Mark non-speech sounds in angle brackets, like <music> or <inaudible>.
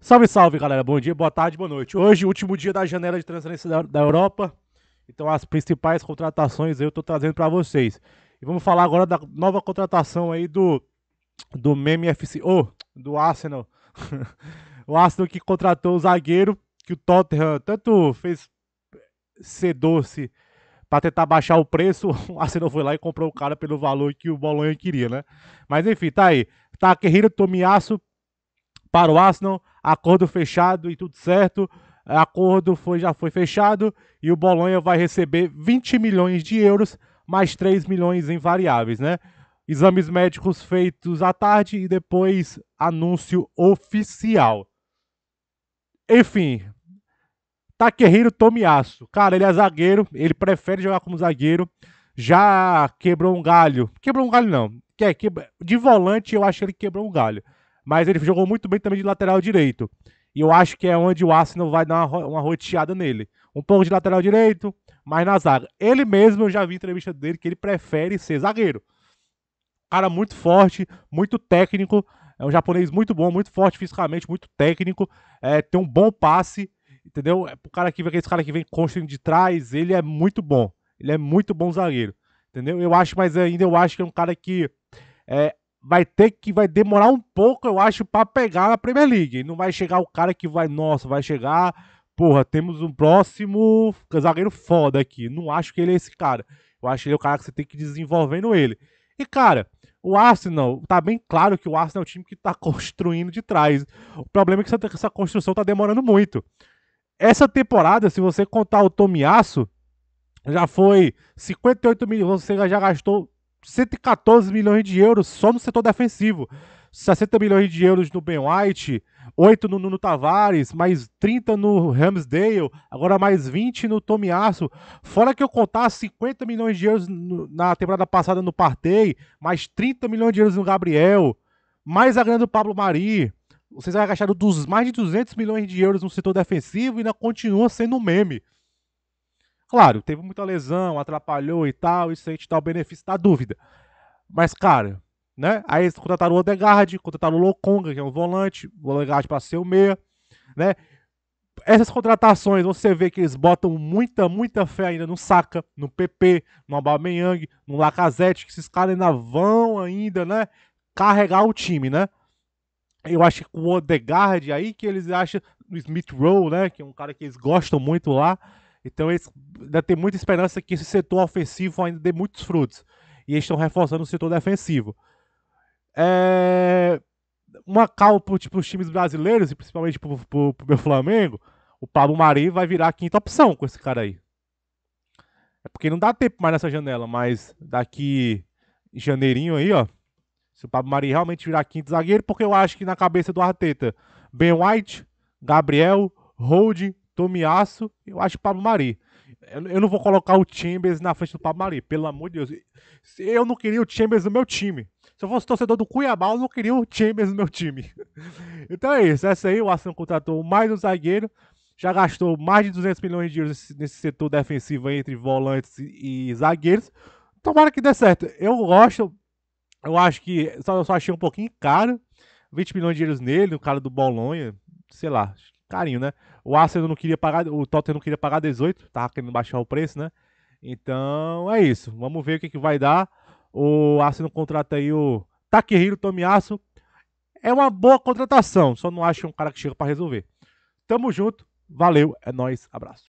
Salve, salve, galera. Bom dia, boa tarde, boa noite. Hoje, último dia da janela de transferência da, da Europa. Então, as principais contratações eu estou trazendo para vocês. E vamos falar agora da nova contratação aí do do Meme FC, oh, do Arsenal. <laughs> o Arsenal que contratou o zagueiro que o Tottenham tanto fez ser doce para tentar baixar o preço, <laughs> o Arsenal foi lá e comprou o cara pelo valor que o Bolonha queria, né? Mas enfim, tá aí. Tá Guerreiro Tomiasso para o Arsenal, acordo fechado e tudo certo. Acordo foi, já foi fechado e o Bolonha vai receber 20 milhões de euros, mais 3 milhões em variáveis, né? Exames médicos feitos à tarde e depois anúncio oficial. Enfim, Taquerreiro Tomiasso. Cara, ele é zagueiro, ele prefere jogar como zagueiro. Já quebrou um galho. Quebrou um galho, não. de volante, eu acho que ele quebrou um galho mas ele jogou muito bem também de lateral direito. E eu acho que é onde o Arsenal vai dar uma, uma roteada nele. Um pouco de lateral direito, mas na zaga. Ele mesmo, eu já vi entrevista dele que ele prefere ser zagueiro. Cara muito forte, muito técnico. É um japonês muito bom, muito forte fisicamente, muito técnico. É, tem um bom passe, entendeu? É, o cara que vem, esse cara que vem construindo de trás, ele é muito bom. Ele é muito bom zagueiro, entendeu? Eu acho, mas ainda eu acho que é um cara que é, vai ter que vai demorar um pouco, eu acho, para pegar na Premier League. Não vai chegar o cara que vai, nossa, vai chegar, porra, temos um próximo zagueiro foda aqui. Não acho que ele é esse cara. Eu acho que ele é o cara que você tem que ir desenvolvendo ele. E cara, o Arsenal, tá bem claro que o Arsenal é o time que tá <laughs> construindo de trás. O problema é que essa, essa construção tá demorando muito. Essa temporada, se você contar o Tomiasso, já foi 58 milhões, você já gastou 114 milhões de euros só no setor defensivo. 60 milhões de euros no Ben White, 8 no Nuno Tavares, mais 30 no Ramsdale, agora mais 20 no Tomiasso. Fora que eu contar 50 milhões de euros na temporada passada no Partey, mais 30 milhões de euros no Gabriel, mais a grana do Pablo Mari. Vocês já gastaram dos mais de 200 milhões de euros no setor defensivo e ainda continua sendo um meme. Claro, teve muita lesão, atrapalhou e tal, isso aí te dá o benefício da dúvida. Mas, cara, né? Aí eles contrataram o Odegaard, contrataram o Lokonga, que é um volante, o Odegaard para ser o meia, né? Essas contratações, você vê que eles botam muita, muita fé ainda no Saka, no PP, no Aubameyang, no Lacazette, que esses caras ainda vão ainda, né, carregar o time, né? Eu acho que com o Odegaard aí que eles acham, o Smith Rowe, né, que é um cara que eles gostam muito lá, então eles ainda tem muita esperança que esse setor ofensivo ainda dê muitos frutos. E eles estão reforçando o setor defensivo. É... Uma calma para tipo, os times brasileiros, e principalmente para o meu Flamengo, o Pablo Mari vai virar a quinta opção com esse cara aí. É porque não dá tempo mais nessa janela, mas daqui janeirinho aí, ó. Se o Pablo Mari realmente virar quinto zagueiro, porque eu acho que na cabeça do Arteta, Ben White, Gabriel, Hold, Tomiasso, eu acho Pablo Mari. Eu, não vou colocar o Chambers na frente do Pablo Mari, pelo amor de Deus. Eu não queria o Chambers no meu time. Se eu fosse torcedor do Cuiabá, eu não queria o Chambers no meu time. <laughs> Então é isso. Essa é aí, o Arsenal contratou mais um zagueiro. Já gastou mais de 200 milhões de euros nesse setor defensivo entre volantes e zagueiros. Tomara que dê certo. Eu gosto. Eu acho que. Só, eu só achei um pouquinho caro. 20 milhões de euros nele, o cara do Bolonha. Sei lá carinho, né? O Arsenal não queria pagar, o Tottenham não queria pagar 18, tava querendo baixar o preço, né? Então é isso. Vamos ver o que, que vai dar. O Arsenal contrata aí o Takehiro Tomiasso. É uma boa contratação, só não acho um cara que chega para resolver. Tamo junto, valeu, é nós, abraço.